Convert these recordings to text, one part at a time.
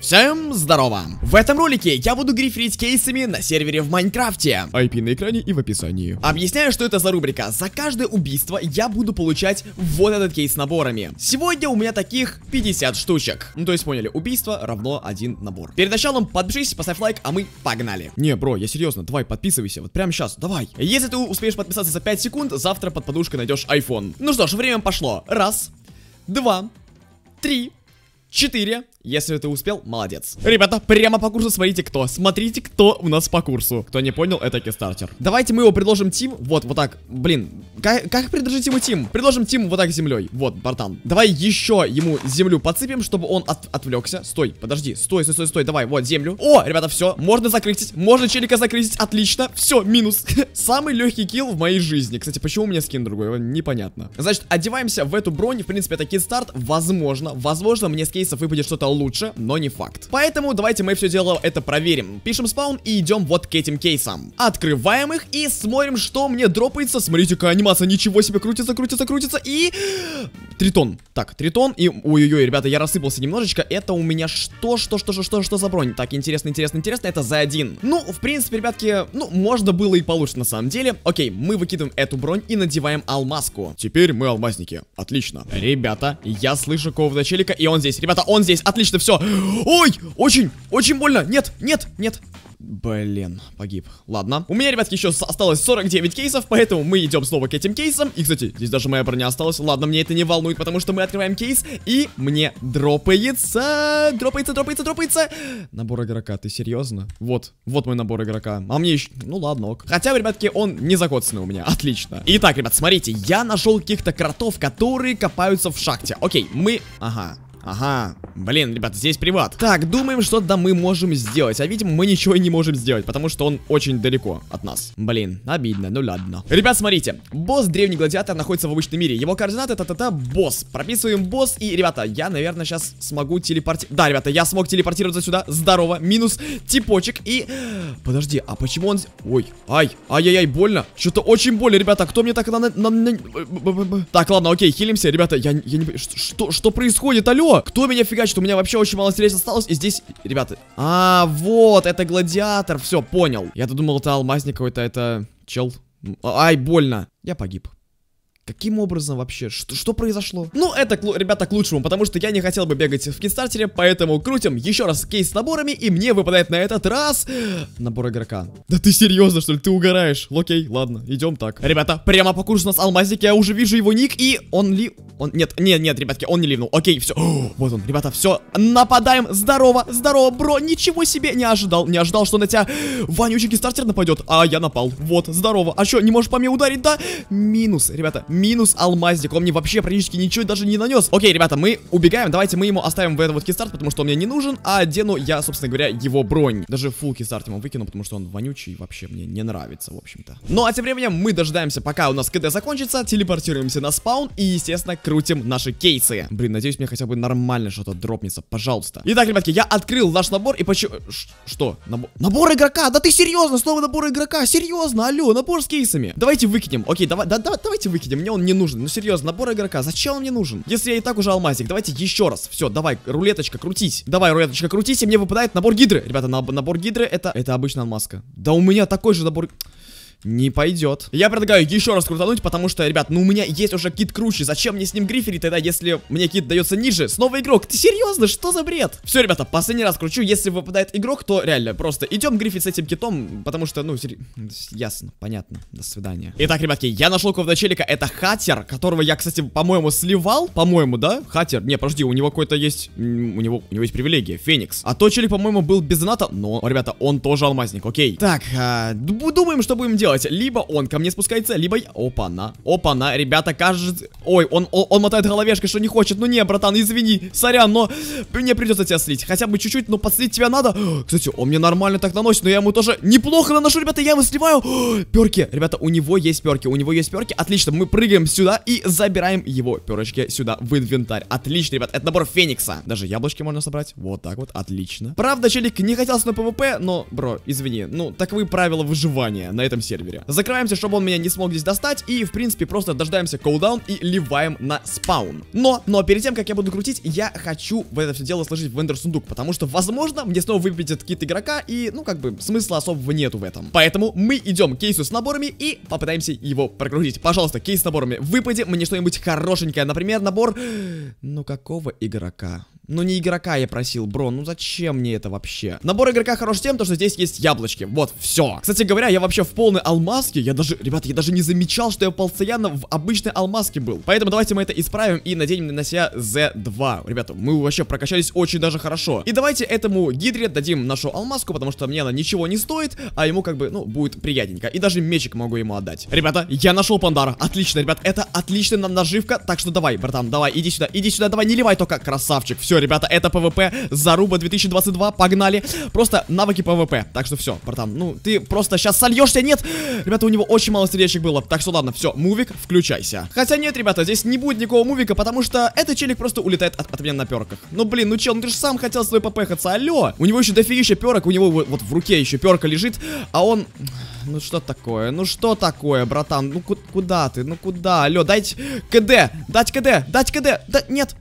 Всем здорово! В этом ролике я буду грифрить кейсами на сервере в Майнкрафте. IP на экране и в описании. Объясняю, что это за рубрика. За каждое убийство я буду получать вот этот кейс наборами. Сегодня у меня таких 50 штучек. Ну, то есть поняли, убийство равно один набор. Перед началом подпишись, поставь лайк, а мы погнали. Не, бро, я серьезно, давай подписывайся, вот прямо сейчас, давай. Если ты успеешь подписаться за 5 секунд, завтра под подушкой найдешь iPhone. Ну что ж, время пошло. Раз, два, три, четыре, если ты успел, молодец. Ребята, прямо по курсу смотрите кто. Смотрите, кто у нас по курсу. Кто не понял, это кистартер. Давайте мы его предложим Тим. Вот, вот так. Блин, как, как предложить ему Тим? Предложим Тим вот так землей. Вот, Бартан. Давай еще ему землю подсыпем, чтобы он от, отвлекся. Стой, подожди. Стой, стой, стой, стой. Давай, вот, землю. О, ребята, все. Можно закрыть. Можно челика закрыть. Отлично. Все, минус. Самый легкий килл в моей жизни. Кстати, почему у меня скин другой? Непонятно. Значит, одеваемся в эту бронь. В принципе, это кит Возможно, возможно, мне с кейсов выпадет что-то лучше, но не факт. Поэтому давайте мы все дело это проверим. Пишем спаун и идем вот к этим кейсам. Открываем их и смотрим, что мне дропается. Смотрите-ка, анимация, ничего себе, крутится, крутится, крутится и... Тритон. Так, тритон и... Ой-ой-ой, ребята, я рассыпался немножечко. Это у меня что, что, что, что, что, что за бронь? Так, интересно, интересно, интересно, это за один. Ну, в принципе, ребятки, ну, можно было и получше на самом деле. Окей, мы выкидываем эту бронь и надеваем алмазку. Теперь мы алмазники. Отлично. Ребята, я слышу кого-то челика, и он здесь. Ребята, он здесь. Отлично отлично, все. Ой, очень, очень больно. Нет, нет, нет. Блин, погиб. Ладно. У меня, ребятки, еще осталось 49 кейсов, поэтому мы идем снова к этим кейсам. И, кстати, здесь даже моя броня осталась. Ладно, мне это не волнует, потому что мы открываем кейс, и мне дропается... Дропается, дропается, дропается... Набор игрока, ты серьезно? Вот, вот мой набор игрока. А мне еще... Ну ладно, ок. Хотя, ребятки, он не закоцанный у меня. Отлично. Итак, ребят, смотрите, я нашел каких-то кротов, которые копаются в шахте. Окей, мы... Ага, Ага. Блин, ребят, здесь приват. Так, думаем, что да мы можем сделать. А видимо, мы ничего не можем сделать, потому что он очень далеко от нас. Блин, обидно, ну ладно. Ребят, смотрите. Босс Древний Гладиатор находится в обычном мире. Его координаты та-та-та, босс. Прописываем босс. И, ребята, я, наверное, сейчас смогу телепортировать. Да, ребята, я смог телепортироваться сюда. Здорово. Минус типочек. И... Подожди, а почему он... Ой, ай, ай-яй-яй, больно. Что-то очень больно, ребята. Кто мне так... Так, ладно, окей, хилимся. Ребята, я, я не... Что, что происходит? Алло? Кто? меня фигачит? У меня вообще очень мало стрелять осталось. И здесь, ребята... А, вот, это гладиатор. Все, понял. Я-то думал, это алмазник какой-то, это... Чел. А, ай, больно. Я погиб. Каким образом вообще? Что, что произошло? Ну, это, ребята, к лучшему, потому что я не хотел бы бегать в кинстартере, поэтому крутим еще раз кейс с наборами, и мне выпадает на этот раз набор игрока. Да ты серьезно, что ли? Ты угораешь? Окей, ладно, идем так. Ребята, прямо по курсу у нас алмазик, я уже вижу его ник, и он ли... Он... Нет, нет, нет, ребятки, он не ливнул. Окей, все. О, вот он, ребята, все. Нападаем. Здорово, здорово, бро. Ничего себе не ожидал. Не ожидал, что на тебя вонючий кинстартер нападет. А я напал. Вот, здорово. А что, не можешь по мне ударить, да? Минус, ребята, минус минус алмазник. Он мне вообще практически ничего даже не нанес. Окей, ребята, мы убегаем. Давайте мы ему оставим в этот вот кистарт, потому что он мне не нужен. А одену я, собственно говоря, его бронь. Даже фул кистарт ему выкину, потому что он вонючий. и Вообще мне не нравится, в общем-то. Ну, а тем временем мы дожидаемся, пока у нас КД закончится. Телепортируемся на спаун и, естественно, крутим наши кейсы. Блин, надеюсь, мне хотя бы нормально что-то дропнется. Пожалуйста. Итак, ребятки, я открыл наш набор и почему... Что? Набор... набор игрока? Да ты серьезно? Снова набор игрока? Серьезно? Алло, набор с кейсами. Давайте выкинем. Окей, давай, да, да, давайте выкинем мне он не нужен. Ну серьезно, набор игрока, зачем он мне нужен? Если я и так уже алмазик, давайте еще раз. Все, давай, рулеточка, крутись. Давай, рулеточка, крутись, и мне выпадает набор гидры. Ребята, набор гидры это, это обычная алмазка. Да у меня такой же набор не пойдет. Я предлагаю еще раз крутануть, потому что, ребят, ну у меня есть уже кит круче. Зачем мне с ним гриферить тогда, если мне кит дается ниже? Снова игрок. Ты серьезно? Что за бред? Все, ребята, последний раз кручу. Если выпадает игрок, то реально просто идем грифить с этим китом, потому что, ну, сер... ясно, понятно. До свидания. Итак, ребятки, я нашел кого-то Челика, Это хатер, которого я, кстати, по-моему, сливал. По-моему, да? Хатер. Не, подожди, у него какой-то есть... У него, у него есть привилегия. Феникс. А то челик, по-моему, был без ната, но, ребята, он тоже алмазник, окей. Так, э, думаем, что будем делать делать? Либо он ко мне спускается, либо я... Опа-на, опа-на, ребята, кажется... Ой, он, он, он мотает головешкой, что не хочет. Ну не, братан, извини, сорян, но мне придется тебя слить. Хотя бы чуть-чуть, но подслить тебя надо. Кстати, он мне нормально так наносит, но я ему тоже неплохо наношу, ребята, я его сливаю. Перки, ребята, у него есть перки, у него есть перки. Отлично, мы прыгаем сюда и забираем его перышки сюда в инвентарь. Отлично, ребят, это набор Феникса. Даже яблочки можно собрать. Вот так вот, отлично. Правда, челик не хотел с на ПВП, но, бро, извини, ну, таковы правила выживания на этом сервере сервере. Закрываемся, чтобы он меня не смог здесь достать. И, в принципе, просто дождаемся коудаун и ливаем на спаун. Но, но перед тем, как я буду крутить, я хочу в это все дело сложить в эндер сундук. Потому что, возможно, мне снова выпадет кит игрока. И, ну, как бы, смысла особого нету в этом. Поэтому мы идем к кейсу с наборами и попытаемся его прокрутить. Пожалуйста, кейс с наборами. Выпади мне что-нибудь хорошенькое. Например, набор... Ну, какого игрока? Но не игрока я просил, бро, ну зачем мне это вообще? Набор игрока хорош тем, что здесь есть яблочки, вот, все. Кстати говоря, я вообще в полной алмазке, я даже, ребята, я даже не замечал, что я постоянно в обычной алмазке был. Поэтому давайте мы это исправим и наденем на себя Z2. Ребята, мы вообще прокачались очень даже хорошо. И давайте этому гидре дадим нашу алмазку, потому что мне она ничего не стоит, а ему как бы, ну, будет приятненько. И даже мечик могу ему отдать. Ребята, я нашел пандара, отлично, ребят, это отличная нам наживка, так что давай, братан, давай, иди сюда, иди сюда, давай, не ливай только, красавчик, все, ребята, это ПВП, заруба 2022, погнали. Просто навыки ПВП. Так что все, братан, ну ты просто сейчас сольешься, нет? Ребята, у него очень мало сердечек было. Так что ладно, все, мувик, включайся. Хотя нет, ребята, здесь не будет никакого мувика, потому что этот челик просто улетает от, от меня на перках. Ну блин, ну чел, ну ты же сам хотел свой попехаться, алло. У него еще дофигища перок, у него вот, вот в руке еще перка лежит, а он... Ну что такое? Ну что такое, братан? Ну ку куда ты? Ну куда? Алло, дайте КД! Дать КД! Дать КД! Да нет!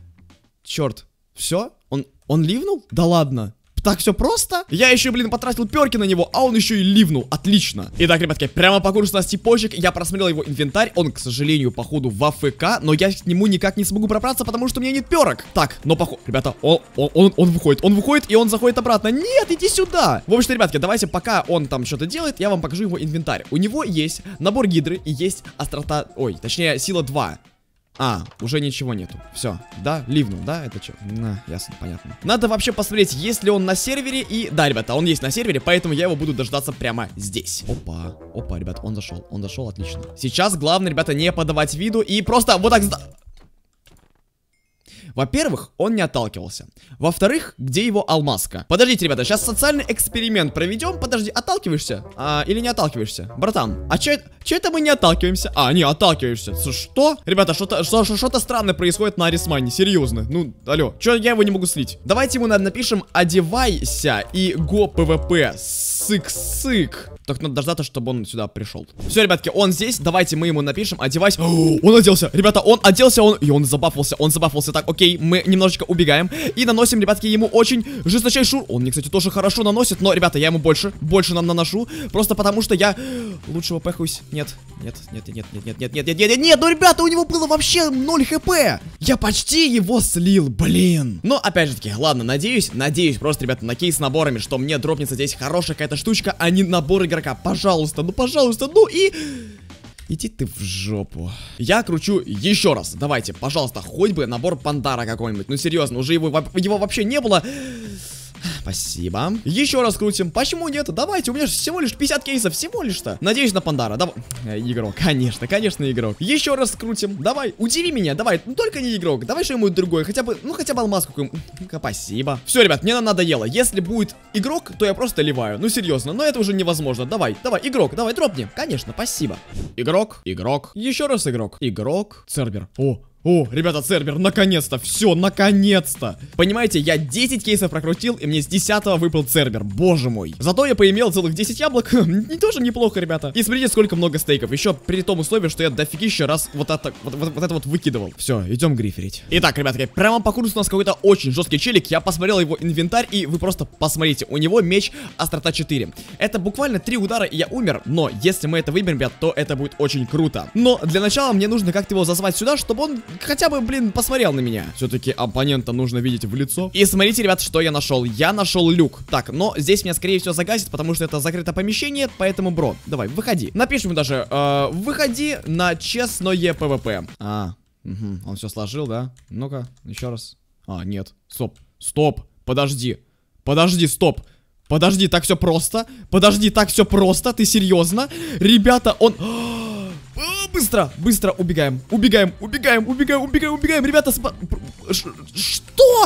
Черт. Все? Он, он ливнул? Да ладно. Так все просто? Я еще, блин, потратил перки на него, а он еще и ливнул. Отлично. Итак, ребятки, прямо по курсу на типочек я просмотрел его инвентарь. Он, к сожалению, походу в АФК, но я к нему никак не смогу пробраться, потому что у меня нет перок. Так, но походу... Ребята, он, он, он, он выходит, он выходит, и он заходит обратно. Нет, иди сюда. В общем ребятки, давайте пока он там что-то делает, я вам покажу его инвентарь. У него есть набор гидры и есть острота... Ой, точнее, сила 2. А, уже ничего нету. Все, да, ливнул, да, это что? На, ясно, понятно. Надо вообще посмотреть, есть ли он на сервере и... Да, ребята, он есть на сервере, поэтому я его буду дождаться прямо здесь. Опа, опа, ребят, он зашел, он зашел, отлично. Сейчас главное, ребята, не подавать виду и просто вот так... Во-первых, он не отталкивался. Во-вторых, где его алмазка? Подождите, ребята, сейчас социальный эксперимент проведем. Подожди, отталкиваешься? А, или не отталкиваешься? Братан, а че чё это мы не отталкиваемся? А, не, отталкиваешься. Что? Ребята, что-то что, что странное происходит на Арисмане, серьезно. Ну, алло, чё я его не могу слить? Давайте ему, наверное, напишем «Одевайся» и «Го ПВП». Сык-сык. Только надо дождаться, чтобы он сюда пришел. Все, ребятки, он здесь. Давайте мы ему напишем. Одевайся. он оделся. Ребята, он оделся, он... И он забафался, он забафался. Так, окей, мы немножечко убегаем. И наносим, ребятки, ему очень жесточайший шур. Он мне, кстати, тоже хорошо наносит. Но, ребята, я ему больше, больше нам наношу. Просто потому, что я лучшего пехаюсь. Нет, нет, нет, нет, нет, нет, нет, нет, нет, нет, нет, нет. Ну, ребята, у него было вообще 0 хп. Я почти его слил, блин. Но, опять же таки, ладно, надеюсь, надеюсь, просто, ребята, на кейс с наборами, что мне дропнется здесь хорошая какая-то штучка, а не набор игроков игрока. Пожалуйста, ну пожалуйста, ну и... Иди ты в жопу. Я кручу еще раз. Давайте, пожалуйста, хоть бы набор пандара какой-нибудь. Ну серьезно, уже его, его вообще не было. Спасибо. Еще раз крутим. Почему нет? Давайте, у меня же всего лишь 50 кейсов, всего лишь-то. Надеюсь на Пандара. Давай. Э, игрок, конечно, конечно, игрок. Еще раз крутим. Давай, удиви меня, давай. Ну, только не игрок. Давай что-нибудь другое. Хотя бы, ну, хотя бы алмазку. какой-нибудь. Спасибо. Все, ребят, мне надоело. Если будет игрок, то я просто ливаю. Ну, серьезно, но это уже невозможно. Давай, давай, игрок, давай, дропни. Конечно, спасибо. Игрок, игрок. Еще раз игрок. Игрок. Цербер. О, о, ребята, сервер, наконец-то, все, наконец-то. Понимаете, я 10 кейсов прокрутил, и мне с 10 выпал сервер, боже мой. Зато я поимел целых 10 яблок, не тоже неплохо, ребята. И смотрите, сколько много стейков, еще при том условии, что я дофигища раз вот это вот, вот, вот это вот выкидывал. Все, идем гриферить. Итак, ребятки, прямо по курсу у нас какой-то очень жесткий челик, я посмотрел его инвентарь, и вы просто посмотрите, у него меч острота 4. Это буквально 3 удара, и я умер, но если мы это выберем, ребят, то это будет очень круто. Но для начала мне нужно как-то его зазвать сюда, чтобы он хотя бы, блин, посмотрел на меня. Все-таки оппонента нужно видеть в лицо. И смотрите, ребят, что я нашел. Я нашел люк. Так, но здесь меня, скорее всего, загасит, потому что это закрытое помещение, поэтому, бро, давай, выходи. Напишем даже, э, выходи на честное ПВП. А, угу, он все сложил, да? Ну-ка, еще раз. А, нет, стоп, стоп, подожди, подожди, стоп. Подожди, так все просто? Подожди, так все просто? Ты серьезно? Ребята, он... Э, быстро, быстро убегаем. Убегаем, убегаем, убегаем, убегаем, убегаем. Ребята, сп... Ш... Ш...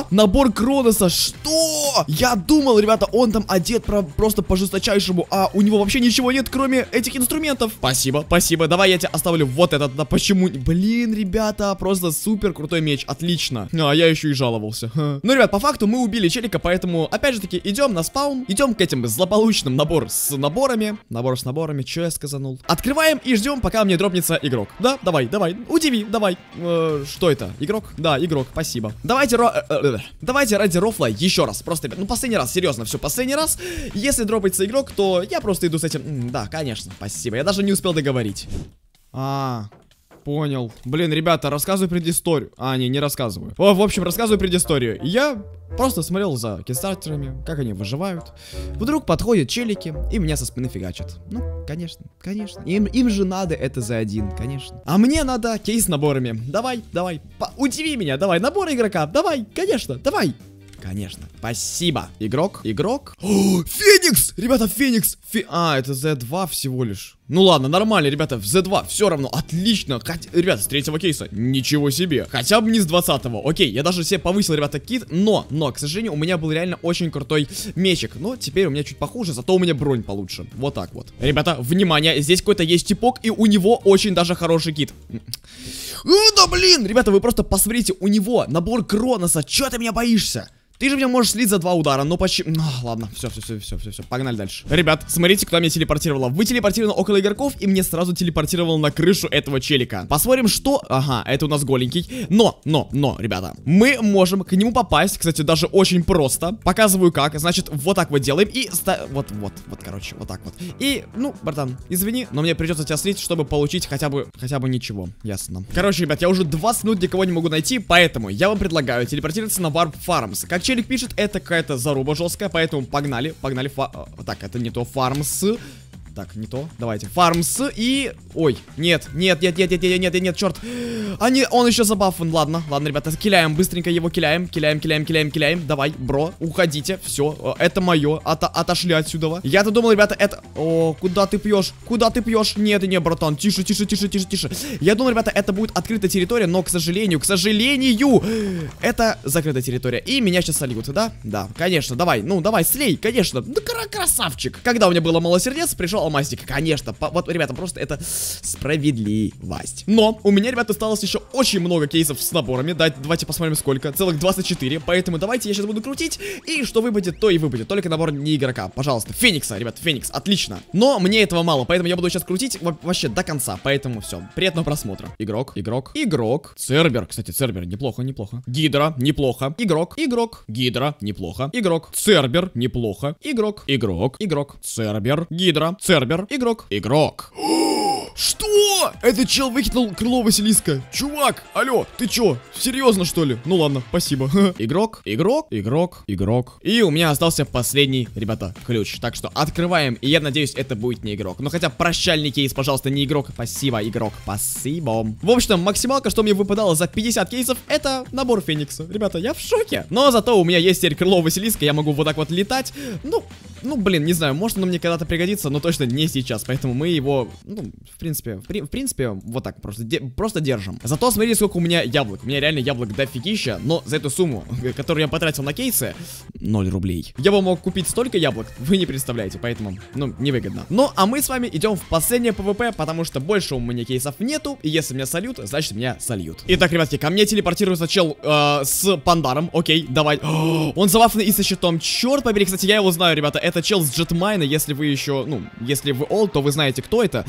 Набор Кроноса, что? Я думал, ребята, он там одет про просто по жесточайшему, а у него вообще ничего нет, кроме этих инструментов. Спасибо, спасибо, давай я тебе оставлю вот этот, да почему? Блин, ребята, просто супер крутой меч, отлично. А, я еще и жаловался. Ну, ребят, по факту мы убили челика, поэтому, опять же таки, идем на спаун, идем к этим злополучным набор с наборами. Набор с наборами, что я сказанул? Открываем и ждем, пока мне дропнется игрок. Да, давай, давай, удиви, давай. Э, что это? Игрок? Да, игрок, спасибо. Давайте ро э, Э, э, давайте ради рофла еще раз. Просто, ребят, ну последний раз, серьезно, все, последний раз. Если дропается игрок, то я просто иду с этим... Да, конечно, спасибо. Я даже не успел договорить. А, Понял. Блин, ребята, рассказываю предысторию. А, не, не рассказываю. О, в общем, рассказываю предысторию. Я просто смотрел за кикстартерами, как они выживают. Вдруг подходят челики и меня со спины фигачат. Ну, конечно, конечно. Им, им же надо это за один, конечно. А мне надо кейс с наборами. Давай, давай, удиви меня, давай, набор игрока, давай, конечно, давай. Конечно. Спасибо. Игрок? Игрок? О, Феникс! Ребята, Феникс! Фе... А, это Z2 всего лишь. Ну ладно, нормально, ребята, в Z2 все равно, отлично. Хотя, ребята, с третьего кейса, ничего себе. Хотя бы не с 20-го. Окей, я даже себе повысил, ребята, кит, но, но, к сожалению, у меня был реально очень крутой мечик. Но теперь у меня чуть похуже, зато у меня бронь получше. Вот так вот. Ребята, внимание, здесь какой-то есть типок, и у него очень даже хороший кит. Ну да блин, ребята, вы просто посмотрите, у него набор Кроноса, чё ты меня боишься? Ты же меня можешь слить за два удара, но почти... Ну, ладно, все, все, все, все, все, все, погнали дальше. Ребят, смотрите, кто меня телепортировала. Вы телепортированы около игроков, и мне сразу телепортировал на крышу этого челика. Посмотрим, что... Ага, это у нас голенький. Но, но, но, ребята, мы можем к нему попасть, кстати, даже очень просто. Показываю как, значит, вот так вот делаем и... Ста... Вот, вот, вот, короче, вот так вот. И, ну, братан, извини, но мне придется тебя слить, чтобы получить хотя бы, хотя бы ничего, ясно. Короче, ребят, я уже 20 минут никого не могу найти, поэтому я вам предлагаю телепортироваться на Warp Farms. Как челик пишет, это какая-то заруба жесткая, поэтому погнали, погнали. Фа... Э, так, это не то, фармс. Так, не то. Давайте. Фармс и... Ой, нет, нет, нет, нет, нет, нет, нет, нет, нет, черт. Они... Он еще забафан. Ладно, ладно, ребята, киляем, быстренько его киляем. Киляем, киляем, киляем, киляем. Давай, бро, уходите. Все, э, это мое. Ото... Отошли отсюда. Я-то думал, ребята, это... О, куда ты пьешь? Куда ты пьешь? Нет, нет, братан, тише, тише, тише, тише, тише. Я думал, ребята, это будет открытая территория, но, к сожалению, к сожалению, это закрытая территория. И меня сейчас сольют, да? Да, конечно, давай, ну, давай, слей, конечно. Да красавчик. Когда у меня было малосердец, пришел алмазика, конечно. По вот, ребята, просто это справедливость. Но у меня, ребята, осталось еще очень много кейсов с наборами. Да, давайте посмотрим сколько. Целых 24. Поэтому давайте я сейчас буду крутить. И что выпадет, то и выпадет. Только набор не игрока. Пожалуйста. Феникса, ребят, Феникс. Отлично. Но мне этого мало. Поэтому я буду сейчас крутить вообще до конца. Поэтому все. Приятного просмотра. Игрок, игрок, игрок. Цербер. Кстати, Цербер. Неплохо, неплохо. Гидра. Неплохо. Игрок, игрок. Гидра. Неплохо. Игрок. Цербер. Неплохо. Игрок, игрок, игрок. Цербер. Гидра. Цербер. Цербер. Игрок. Игрок. Что? Этот чел выкинул крыло Василиска. Чувак, алё, ты чё? Серьезно, что ли? Ну ладно, спасибо. Игрок, игрок, игрок, игрок. И у меня остался последний, ребята, ключ. Так что открываем, и я надеюсь, это будет не игрок. Но ну хотя прощальный кейс, пожалуйста, не игрок. Спасибо, игрок. Спасибо. В общем, максималка, что мне выпадало за 50 кейсов, это набор Феникса. Ребята, я в шоке. Но зато у меня есть теперь крыло Василиска, я могу вот так вот летать. Ну, ну, блин, не знаю, может оно мне когда-то пригодится, но точно не сейчас. Поэтому мы его, ну, в принципе, в, при, в принципе, вот так просто, де, просто держим. Зато смотрите, сколько у меня яблок. У меня реально яблок дофигища, но за эту сумму, которую я потратил на кейсы, 0 рублей. Я бы мог купить столько яблок, вы не представляете, поэтому, ну, невыгодно. Ну, а мы с вами идем в последнее ПВП, потому что больше у меня кейсов нету, и если меня сольют, значит меня сольют. Итак, ребятки, ко мне телепортируется чел э, с пандаром, окей, давай. О, он завафлен и со щитом, черт побери, кстати, я его знаю, ребята, это чел с джетмайна, если вы еще, ну, если вы олд, то вы знаете, кто это.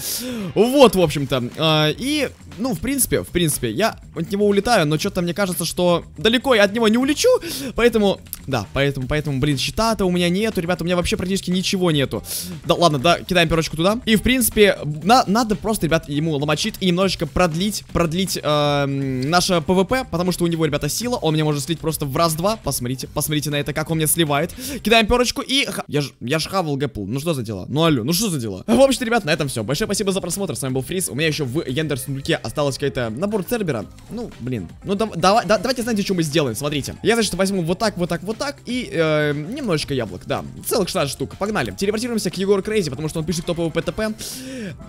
Вот, в общем-то, э, и ну, в принципе, в принципе, я от него улетаю, но что-то мне кажется, что далеко я от него не улечу, поэтому, да, поэтому, поэтому, блин, щита-то у меня нету, ребята, у меня вообще практически ничего нету. Да, ладно, да, кидаем пирочку туда. И, в принципе, на надо просто, ребят, ему ломать и немножечко продлить, продлить э наше ПВП, потому что у него, ребята, сила, он меня может слить просто в раз-два, посмотрите, посмотрите на это, как он меня сливает. Кидаем пирочку и... Я ж, я ж хавал гэпл, ну что за дела? Ну, алло, ну что за дела? В общем-то, ребят, на этом все. Большое спасибо за просмотр, с вами был Фриз, у меня еще в яндерс осталось какая-то набор Цербера. Ну, блин. Ну, да, давай, да, давайте, знаете, что мы сделаем. Смотрите. Я, значит, возьму вот так, вот так, вот так. И э, немножечко яблок, да. Целых 16 штук. Погнали. Телепортируемся к Егору Крейзи, потому что он пишет топовый ПТП.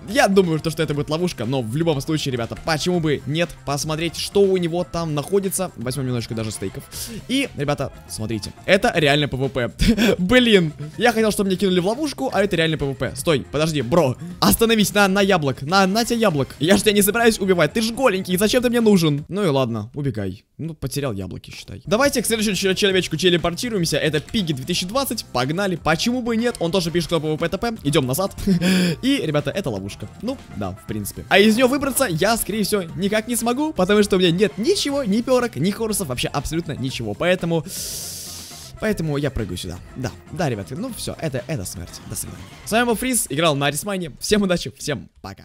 Я думаю, что, это будет ловушка, но в любом случае, ребята, почему бы нет посмотреть, что у него там находится. Возьмем немножечко даже стейков. И, ребята, смотрите. Это реально ПВП. Блин. Я хотел, чтобы меня кинули в ловушку, а это реально ПВП. Стой, подожди, бро. Остановись на, на яблок. На, на тебе яблок. Я же тебя не собираюсь убивать. Ты ж голенький, зачем ты мне нужен? Ну и ладно, убегай. Ну, потерял яблоки, считай. Давайте к следующему человечку телепортируемся. Это Пиги 2020. Погнали. Почему бы нет? Он тоже пишет, кто ПТП. Идем назад. И, ребята, это ловушка. Ну, да, в принципе. А из нее выбраться я, скорее всего, никак не смогу, потому что у меня нет ничего, ни перок, ни хорусов, вообще абсолютно ничего. Поэтому... Поэтому я прыгаю сюда. Да, да, ребята, ну все, это, это смерть. До свидания. С вами был Фриз, играл на Арисмане. Всем удачи, всем пока.